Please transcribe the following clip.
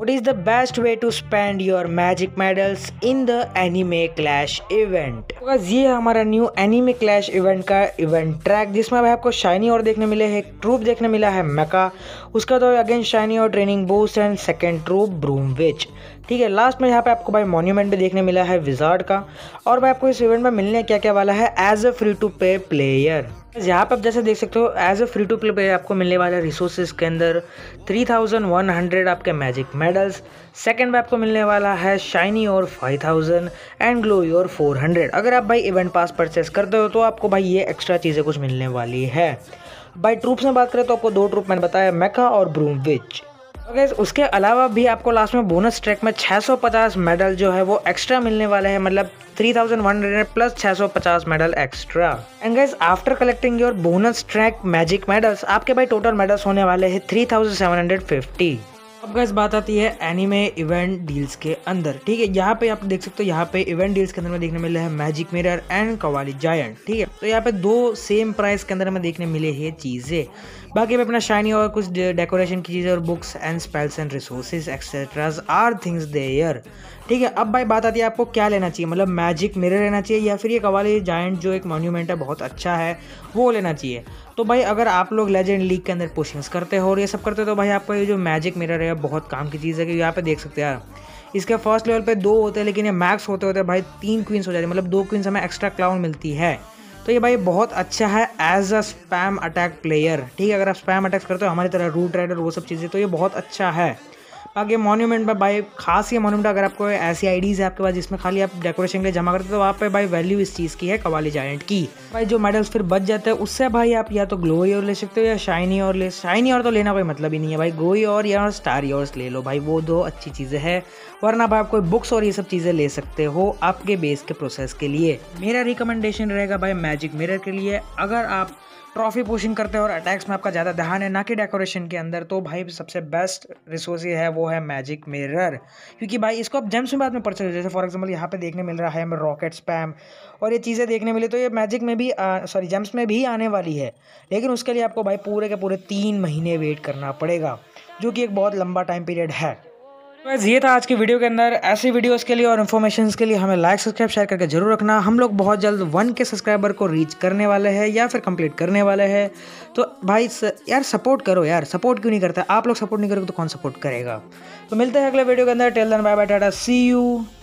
What is the best way to spend your magic medals in the anime clash event? तो ये हमारा new anime clash event का event track जिसमें अभी आपको शाइनी और देखने मिले हैं ट्रूप देखने मिला है मेका उसका तो अगेन शाइनी और training boost and second troop broom witch ठीक है लास्ट में यहाँ पे आपको भाई मॉन्यूमेंट भी देखने मिला है विजार्ड का और भाई आपको इस इवेंट में मिलने क्या क्या वाला है as a free to pay player यहाँ पर आप जैसे देख सकते हो as a free to play pay आपको मिलने वाला रिसोर्सेज के अंदर 3100 आपके मैजिक मेडल्स सेकंड में आपको मिलने वाला है शाइनी और 5000 एंड ग्लोई और 400 अगर आप भाई इवेंट पास परचेस करते हो तो आपको भाई ये एक्स्ट्रा चीज़ें कुछ मिलने वाली है बाई ट्रूप्स में बात करें तो आपको दो ट्रूप मैंने बताया मैका और ब्रूम विच तो उसके अलावा भी आपको लास्ट में बोनस ट्रैक में 650 मेडल जो है वो एक्स्ट्रा मिलने वाले हैं मतलब 3100 plus 650 medal extra and guys after collecting your bonus track magic medals आपके भाई टोटल मेडल्स होने वाले हैं 3750 गैस बात आती है एनीमे इवेंट डील्स के अंदर ठीक है यहाँ पे आप देख सकते हो यहाँ पे इवेंट डील्स के अंदर में देखने मिले हैं मैजिक मिरर एंड कवाली जायंट ठीक है तो यहाँ पे दो सेम प्राइस के अंदर में देखने मिले हैं चीज़ें बाकी पे अपना शाइनी और कुछ डेकोरेशन की चीज़ें और books and spells and resources etceteras are things there ठीक है अब भाई बात आती है आपको क्या लेना चाहिए मतलब मैजिक मिरर लेना चाहिए या फिर ये कवाली जायंट जो एक मॉन्यूमेंट है बहुत अच्छा है वो लेना चाहिए तो भाई अगर आप लोग लेजेंड लीग के अंदर पुशिंग्स करते हो और ये सब करते हो तो भाई आपका ये जो मैजिक मिरर है बहुत काम की चीज़ है कि यहाँ पे देख सकते हैं यार इसके फर्स्ट लेवल पे दो होते हैं लेकिन ये मैक्स होते होते भाई तीन क्वींस हो जाती है मतलब दो क्वींस हमें एक्स्ट्रा क्लाउन मिलती है तो ये भाई बहुत अच्छा है as a spam attack player ठीक है अगर आप स्पैम अटैक्स करते हो हमारी तरह रूट राइडर वो सब चीज़ें तो ये बहुत अच्छा है बाकी मॉन्यूमेंट पर बाई खास ये मॉन्यूमेंट अगर आपको ऐसी आईडीज़ है आपके पास जिसमें खाली आप डेकोरेशन के लिए जमा करते हैं तो वहाँ पे भाई वैल्यू इस चीज़ की है कवाली जायंट की भाई जो मेडल्स फिर बच जाते हैं उससे भाई आप या तो ग्लोरी और ले सकते हो या शाइनी और ले शाइनी और तो लेना कोई मतलब ही नहीं है भाई गोई और या और स्टार योर्स ले लो भाई वो दो अच्छी चीज़ें हैं वरना भाई आप कोई बुक्स और ये सब चीज़ें ले सकते हो आपके बेस के प्रोसेस के लिए मेरा रिकमेंडेशन रहेगा भाई मैजिक मिरर के लिए अगर आप ट्रॉफी पोशिंग करते हो और अटैक्स में आपका ज़्यादा ध्यान है ना कि डेकोरेशन के अंदर तो भाई सबसे बेस्ट रिसोर्स ये है वो वो है मैजिक मिरर क्योंकि भाई इसको आप जेम्स में बाद में परचेज जैसे फॉर एग्जाम्पल यहाँ पे देखने मिल रहा है हमें रॉकेट स्पैम और ये चीज़ें देखने मिली तो ये मैजिक में भी सॉरी जेम्स में भी आने वाली है लेकिन उसके लिए आपको भाई पूरे के पूरे तीन महीने वेट करना पड़ेगा जो कि एक बहुत लंबा टाइम पीरियड है बस ये था आज की वीडियो के अंदर ऐसी वीडियोस के लिए और इन्फॉर्मेशन के लिए हमें लाइक सब्सक्राइब शेयर करके जरूर रखना हम लोग बहुत जल्द वन के सब्सक्राइबर को रीच करने वाले हैं या फिर कंप्लीट करने वाले हैं तो भाई यार सपोर्ट करो यार सपोर्ट क्यों नहीं करता आप लोग सपोर्ट नहीं करोगे तो कौन सपोर्ट करेगा तो मिलते हैं अगले वीडियो के अंदर tell then bye bye tata see you